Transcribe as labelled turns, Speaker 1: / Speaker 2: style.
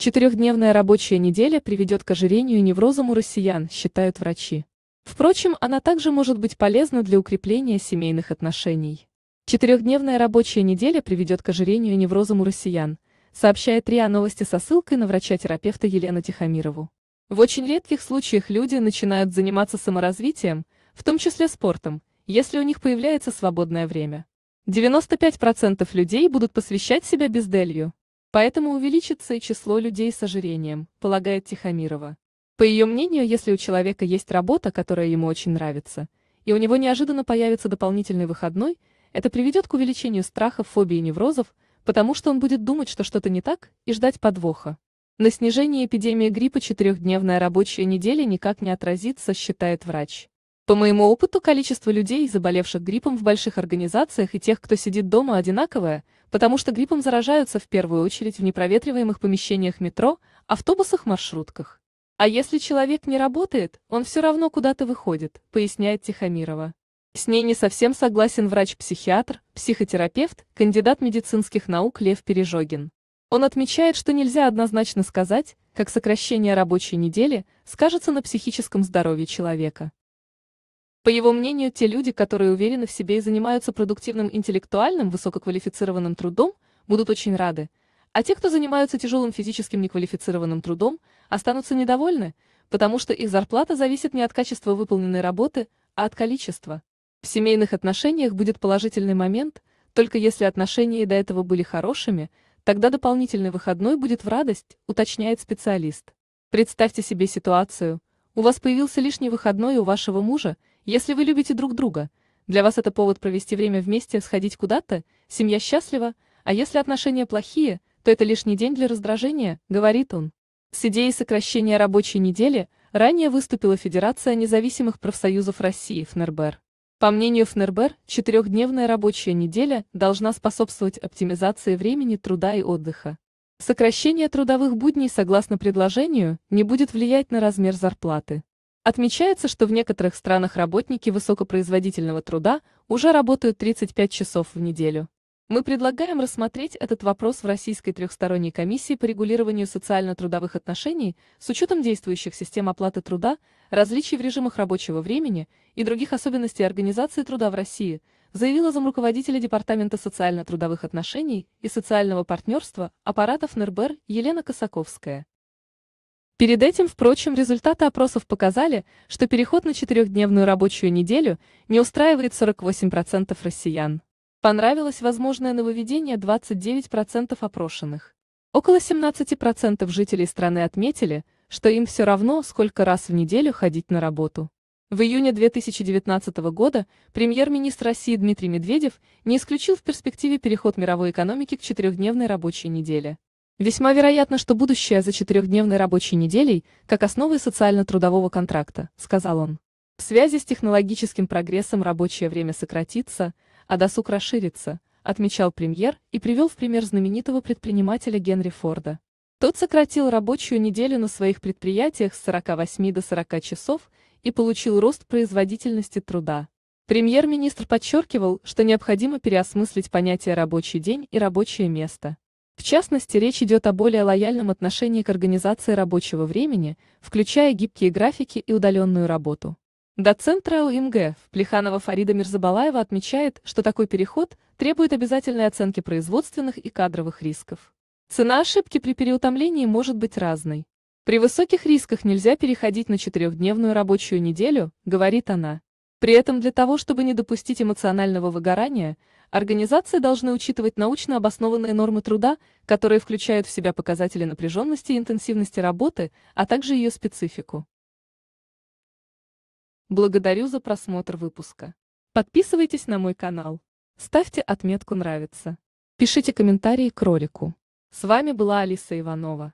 Speaker 1: Четырехдневная рабочая неделя приведет к ожирению и неврозам у россиян, считают врачи. Впрочем, она также может быть полезна для укрепления семейных отношений. Четырехдневная рабочая неделя приведет к ожирению и неврозам у россиян, сообщает РИА Новости со ссылкой на врача-терапевта Елену Тихомирову. В очень редких случаях люди начинают заниматься саморазвитием, в том числе спортом, если у них появляется свободное время. 95% людей будут посвящать себя безделью. Поэтому увеличится и число людей с ожирением, полагает Тихомирова. По ее мнению, если у человека есть работа, которая ему очень нравится, и у него неожиданно появится дополнительный выходной, это приведет к увеличению страхов, фобий и неврозов, потому что он будет думать, что что-то не так, и ждать подвоха. На снижение эпидемии гриппа четырехдневная рабочая неделя никак не отразится, считает врач. По моему опыту, количество людей, заболевших гриппом в больших организациях и тех, кто сидит дома, одинаковое, потому что гриппом заражаются в первую очередь в непроветриваемых помещениях метро, автобусах, маршрутках. А если человек не работает, он все равно куда-то выходит, поясняет Тихомирова. С ней не совсем согласен врач-психиатр, психотерапевт, кандидат медицинских наук Лев Пережогин. Он отмечает, что нельзя однозначно сказать, как сокращение рабочей недели скажется на психическом здоровье человека. По его мнению, те люди, которые уверены в себе и занимаются продуктивным интеллектуальным высококвалифицированным трудом, будут очень рады, а те, кто занимаются тяжелым физическим неквалифицированным трудом, останутся недовольны, потому что их зарплата зависит не от качества выполненной работы, а от количества. В семейных отношениях будет положительный момент, только если отношения и до этого были хорошими, тогда дополнительный выходной будет в радость, уточняет специалист. Представьте себе ситуацию – у вас появился лишний выходной у вашего мужа, если вы любите друг друга. Для вас это повод провести время вместе, сходить куда-то, семья счастлива, а если отношения плохие, то это лишний день для раздражения, говорит он. С идеей сокращения рабочей недели ранее выступила Федерация независимых профсоюзов России ФНРБР. По мнению ФНРБР, четырехдневная рабочая неделя должна способствовать оптимизации времени труда и отдыха. Сокращение трудовых будней согласно предложению не будет влиять на размер зарплаты. Отмечается, что в некоторых странах работники высокопроизводительного труда уже работают 35 часов в неделю. Мы предлагаем рассмотреть этот вопрос в Российской трехсторонней комиссии по регулированию социально-трудовых отношений с учетом действующих систем оплаты труда, различий в режимах рабочего времени и других особенностей организации труда в России – заявила замруководителя Департамента социально-трудовых отношений и социального партнерства аппаратов НРБР Елена Косаковская. Перед этим, впрочем, результаты опросов показали, что переход на четырехдневную рабочую неделю не устраивает 48% россиян. Понравилось возможное нововведение 29% опрошенных. Около 17% жителей страны отметили, что им все равно, сколько раз в неделю ходить на работу. В июне 2019 года премьер-министр России Дмитрий Медведев не исключил в перспективе переход мировой экономики к четырехдневной рабочей неделе. Весьма вероятно, что будущее за четырехдневной рабочей неделей как основы социально-трудового контракта, сказал он. В связи с технологическим прогрессом рабочее время сократится, а досуг расширится, отмечал премьер и привел в пример знаменитого предпринимателя Генри Форда. Тот сократил рабочую неделю на своих предприятиях с 48 до 40 часов – и получил рост производительности труда. Премьер-министр подчеркивал, что необходимо переосмыслить понятие «рабочий день» и «рабочее место». В частности, речь идет о более лояльном отношении к организации рабочего времени, включая гибкие графики и удаленную работу. Доцент РАО МГФ Плеханова Фарида Мирзабалаева отмечает, что такой переход требует обязательной оценки производственных и кадровых рисков. Цена ошибки при переутомлении может быть разной. При высоких рисках нельзя переходить на четырехдневную рабочую неделю, говорит она. При этом для того, чтобы не допустить эмоционального выгорания, организации должны учитывать научно обоснованные нормы труда, которые включают в себя показатели напряженности и интенсивности работы, а также ее специфику. Благодарю за просмотр выпуска. Подписывайтесь на мой канал. Ставьте отметку «Нравится». Пишите комментарии к ролику. С вами была Алиса Иванова.